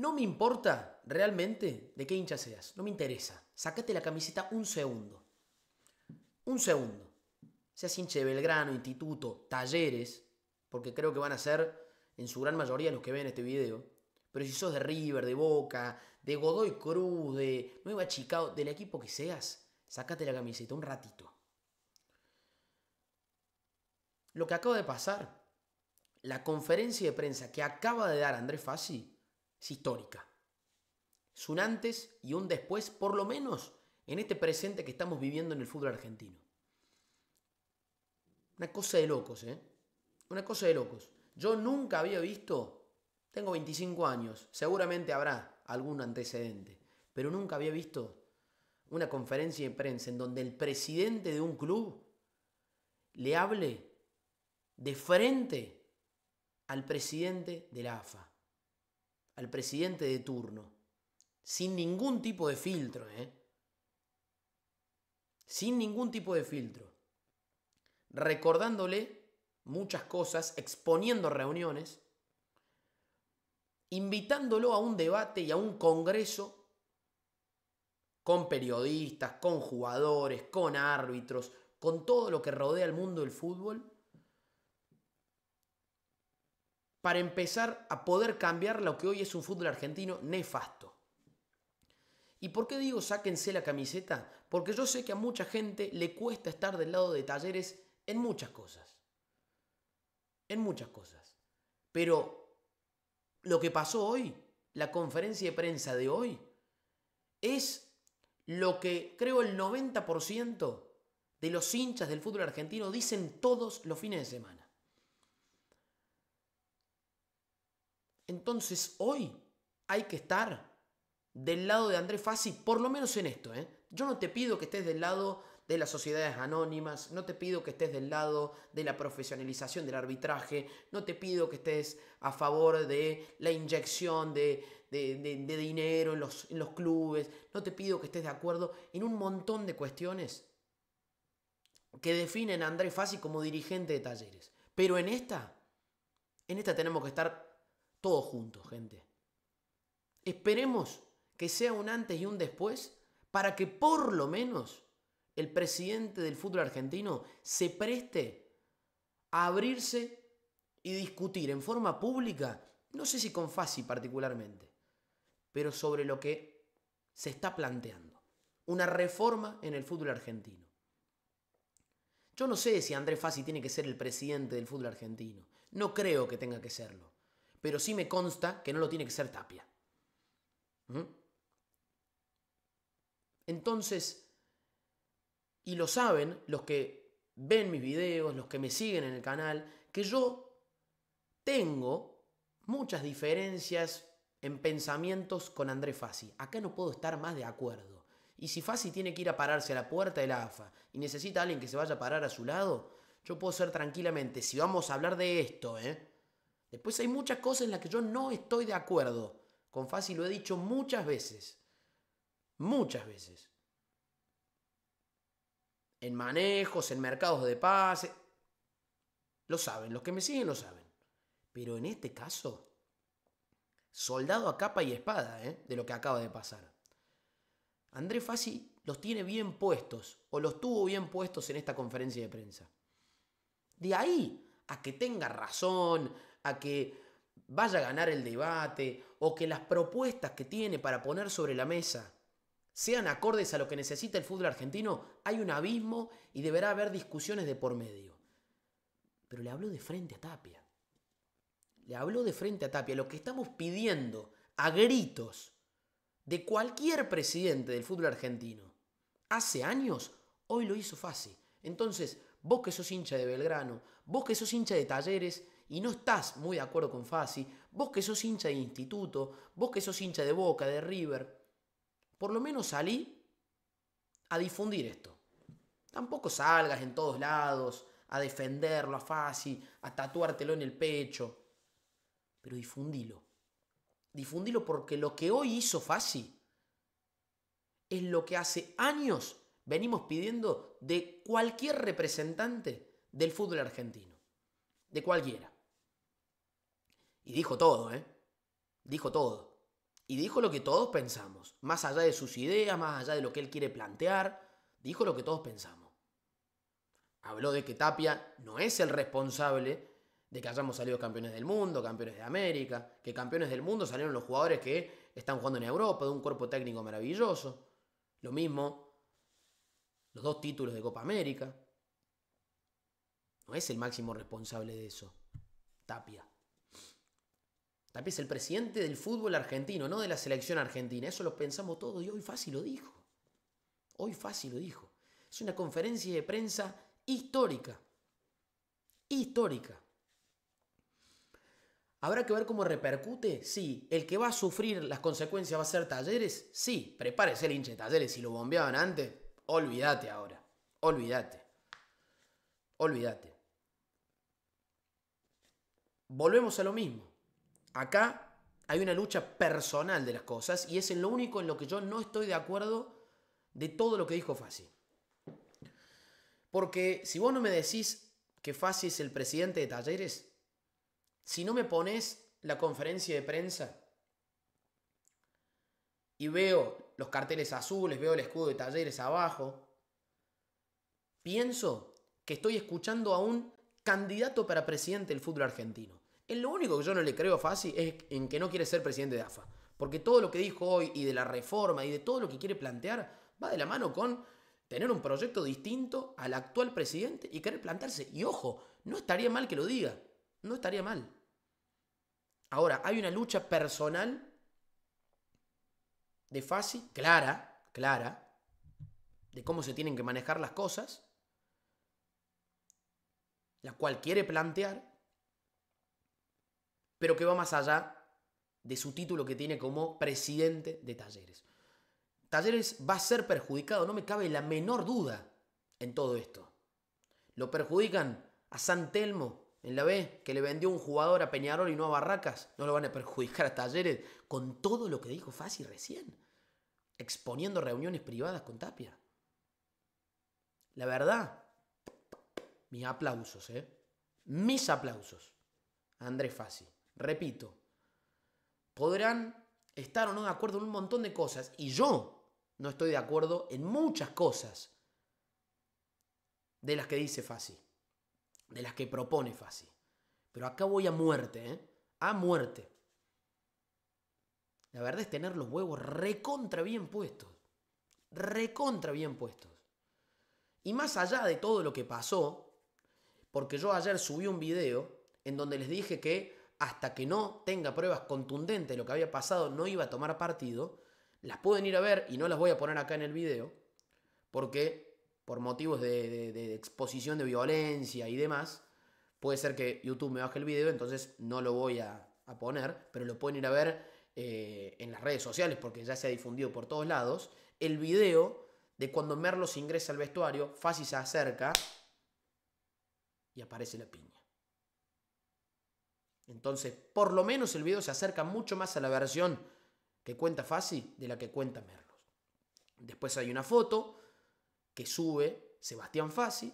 No me importa realmente de qué hincha seas, no me interesa. Sácate la camiseta un segundo. Un segundo. Seas hincha de Belgrano, Instituto, Talleres, porque creo que van a ser en su gran mayoría los que ven este video. Pero si sos de River, de Boca, de Godoy Cruz, de Nueva Chicago, del equipo que seas, sácate la camiseta un ratito. Lo que acaba de pasar, la conferencia de prensa que acaba de dar Andrés Fassi, es histórica. Es un antes y un después, por lo menos en este presente que estamos viviendo en el fútbol argentino. Una cosa de locos, ¿eh? Una cosa de locos. Yo nunca había visto, tengo 25 años, seguramente habrá algún antecedente, pero nunca había visto una conferencia de prensa en donde el presidente de un club le hable de frente al presidente de la AFA al presidente de turno, sin ningún tipo de filtro, ¿eh? sin ningún tipo de filtro, recordándole muchas cosas, exponiendo reuniones, invitándolo a un debate y a un congreso con periodistas, con jugadores, con árbitros, con todo lo que rodea el mundo del fútbol, para empezar a poder cambiar lo que hoy es un fútbol argentino nefasto. ¿Y por qué digo sáquense la camiseta? Porque yo sé que a mucha gente le cuesta estar del lado de talleres en muchas cosas. En muchas cosas. Pero lo que pasó hoy, la conferencia de prensa de hoy, es lo que creo el 90% de los hinchas del fútbol argentino dicen todos los fines de semana. Entonces hoy hay que estar del lado de Andrés Fassi, por lo menos en esto. ¿eh? Yo no te pido que estés del lado de las sociedades anónimas, no te pido que estés del lado de la profesionalización del arbitraje, no te pido que estés a favor de la inyección de, dinero en los, clubes, no te pido que estés de acuerdo en un montón de cuestiones que definen a Andrés Fassi como dirigente de talleres. Pero en esta, en esta tenemos que estar todos juntos, gente. Esperemos que sea un antes y un después para que por lo menos el presidente del fútbol argentino se preste a abrirse y discutir en forma pública, no sé si con Fasi particularmente, pero sobre lo que se está planteando. Una reforma en el fútbol argentino. Yo no sé si Andrés Fassi tiene que ser el presidente del fútbol argentino. No creo que tenga que serlo pero sí me consta que no lo tiene que ser Tapia. ¿Mm? Entonces, y lo saben los que ven mis videos, los que me siguen en el canal, que yo tengo muchas diferencias en pensamientos con André Fassi. Acá no puedo estar más de acuerdo. Y si Fassi tiene que ir a pararse a la puerta de la AFA y necesita a alguien que se vaya a parar a su lado, yo puedo ser tranquilamente, si vamos a hablar de esto, ¿eh? Después hay muchas cosas en las que yo no estoy de acuerdo. Con Fassi lo he dicho muchas veces. Muchas veces. En manejos, en mercados de paz. Lo saben, los que me siguen lo saben. Pero en este caso, soldado a capa y espada ¿eh? de lo que acaba de pasar. André Fassi los tiene bien puestos, o los tuvo bien puestos en esta conferencia de prensa. De ahí a que tenga razón, a que vaya a ganar el debate o que las propuestas que tiene para poner sobre la mesa sean acordes a lo que necesita el fútbol argentino, hay un abismo y deberá haber discusiones de por medio. Pero le habló de frente a Tapia. Le habló de frente a Tapia. Lo que estamos pidiendo a gritos de cualquier presidente del fútbol argentino hace años, hoy lo hizo fácil. Entonces, vos que sos hincha de Belgrano, vos que sos hincha de Talleres, y no estás muy de acuerdo con Fassi vos que sos hincha de instituto, vos que sos hincha de Boca, de River, por lo menos salí a difundir esto. Tampoco salgas en todos lados a defenderlo a Fassi a tatuártelo en el pecho, pero difundilo. Difundilo porque lo que hoy hizo Fassi es lo que hace años venimos pidiendo de cualquier representante del fútbol argentino, de cualquiera. Y dijo todo, ¿eh? Dijo todo. Y dijo lo que todos pensamos. Más allá de sus ideas, más allá de lo que él quiere plantear, dijo lo que todos pensamos. Habló de que Tapia no es el responsable de que hayamos salido campeones del mundo, campeones de América, que campeones del mundo salieron los jugadores que están jugando en Europa, de un cuerpo técnico maravilloso. Lo mismo, los dos títulos de Copa América. No es el máximo responsable de eso, Tapia también es el presidente del fútbol argentino, no de la selección argentina. Eso lo pensamos todos y hoy fácil lo dijo. Hoy fácil lo dijo. Es una conferencia de prensa histórica. Histórica. ¿Habrá que ver cómo repercute? Sí. ¿El que va a sufrir las consecuencias va a ser Talleres? Sí. Prepárese el hinche de Talleres. Si lo bombeaban antes, olvídate ahora. Olvídate. Olvídate. Volvemos a lo mismo. Acá hay una lucha personal de las cosas y es en lo único en lo que yo no estoy de acuerdo de todo lo que dijo Fassi. Porque si vos no me decís que Fassi es el presidente de Talleres, si no me pones la conferencia de prensa y veo los carteles azules, veo el escudo de Talleres abajo, pienso que estoy escuchando a un candidato para presidente del fútbol argentino lo único que yo no le creo a Fassi es en que no quiere ser presidente de AFA. Porque todo lo que dijo hoy y de la reforma y de todo lo que quiere plantear va de la mano con tener un proyecto distinto al actual presidente y querer plantarse. Y ojo, no estaría mal que lo diga. No estaría mal. Ahora, hay una lucha personal de Fassi, clara, clara, de cómo se tienen que manejar las cosas, la cual quiere plantear, pero que va más allá de su título que tiene como presidente de Talleres. Talleres va a ser perjudicado, no me cabe la menor duda en todo esto. Lo perjudican a San Telmo en la B, que le vendió un jugador a Peñarol y no a Barracas. No lo van a perjudicar a Talleres con todo lo que dijo Fácil recién, exponiendo reuniones privadas con Tapia. La verdad, mis aplausos, ¿eh? Mis aplausos. Andrés Fassi repito, podrán estar o no de acuerdo en un montón de cosas y yo no estoy de acuerdo en muchas cosas de las que dice Fasi, de las que propone Fasi. Pero acá voy a muerte, ¿eh? A muerte. La verdad es tener los huevos recontra bien puestos. Recontra bien puestos. Y más allá de todo lo que pasó, porque yo ayer subí un video en donde les dije que hasta que no tenga pruebas contundentes de lo que había pasado, no iba a tomar partido. Las pueden ir a ver y no las voy a poner acá en el video, porque por motivos de, exposición de violencia y demás, puede ser que YouTube me baje el video, entonces no lo voy a, poner, pero lo pueden ir a ver eh, en las redes sociales porque ya se ha difundido por todos lados. El video de cuando Merlos ingresa al vestuario, Fácil se acerca y aparece la piña. Entonces, por lo menos el video se acerca mucho más a la versión que cuenta Fassi de la que cuenta Merlos. Después hay una foto que sube Sebastián Fassi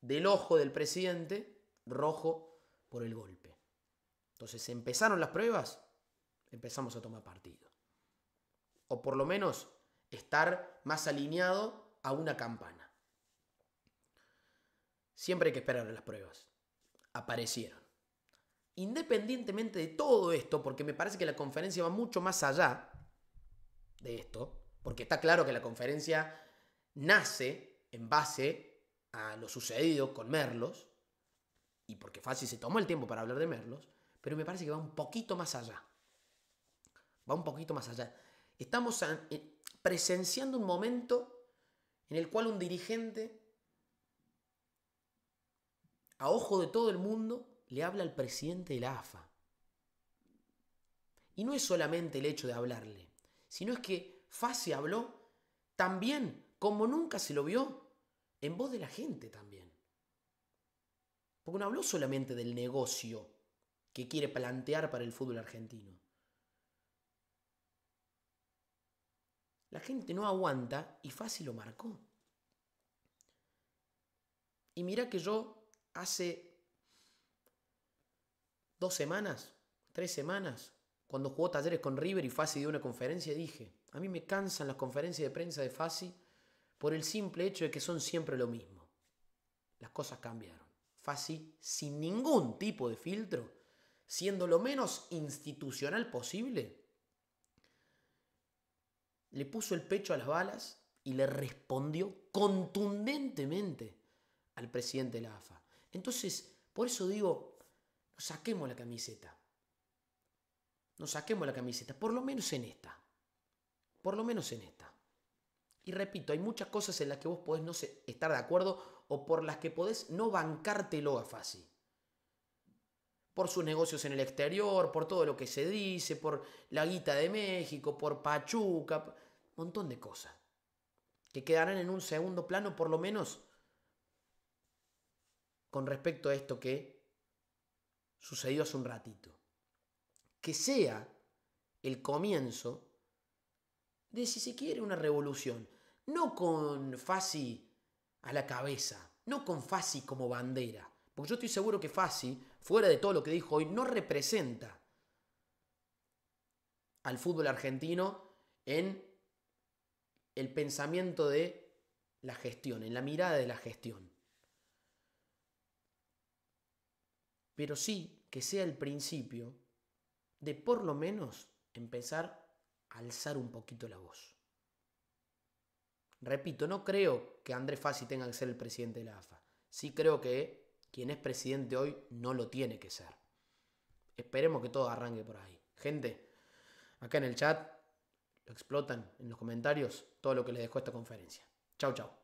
del ojo del presidente rojo por el golpe. Entonces, empezaron las pruebas, empezamos a tomar partido. O por lo menos estar más alineado a una campana. Siempre hay que esperar las pruebas. Aparecieron. Independientemente de todo esto, porque me parece que la conferencia va mucho más allá de esto, porque está claro que la conferencia nace en base a lo sucedido con Merlos, y porque fácil se tomó el tiempo para hablar de Merlos, pero me parece que va un poquito más allá. Va un poquito más allá. Estamos eh, presenciando un momento en el cual un dirigente, a ojo de todo el mundo, le habla al presidente de la AFA. Y no es solamente el hecho de hablarle, sino es que Fassi habló también, como nunca se lo vio, en voz de la gente también. Porque no habló solamente del negocio que quiere plantear para el fútbol argentino. La gente no aguanta y Fassi lo marcó. Y mira que yo hace dos semanas, tres semanas, cuando jugó talleres con River y Fasi dio una conferencia, dije, a mí me cansan las conferencias de prensa de Fasi por el simple hecho de que son siempre lo mismo. Las cosas cambiaron. Fasi, sin ningún tipo de filtro, siendo lo menos institucional posible, le puso el pecho a las balas y le respondió contundentemente al presidente de la AFA. Entonces, por eso digo, nos saquemos la camiseta. Nos saquemos la camiseta, por lo menos en esta. Por lo menos en esta. Y repito, hay muchas cosas en las que vos podés no estar de acuerdo o por las que podés no bancártelo a Fasi. Por sus negocios en el exterior, por todo lo que se dice, por la guita de México, por Pachuca, Un montón de cosas. Que quedarán en un segundo plano por lo menos con respecto a esto que sucedido hace un ratito. Que sea el comienzo de, si se quiere, una revolución. No con Fasi a la cabeza, no con Fasi como bandera. Porque yo estoy seguro que Fasi, fuera de todo lo que dijo hoy, no representa al fútbol argentino en el pensamiento de la gestión, en la mirada de la gestión. Pero sí que sea el principio de por lo menos empezar a alzar un poquito la voz. Repito, no creo que Andrés Fassi tenga que ser el presidente de la AFA. Sí creo que quien es presidente hoy no lo tiene que ser. Esperemos que todo arranque por ahí. Gente, acá en el chat lo explotan en los comentarios todo lo que les dejó esta conferencia. Chau, chau.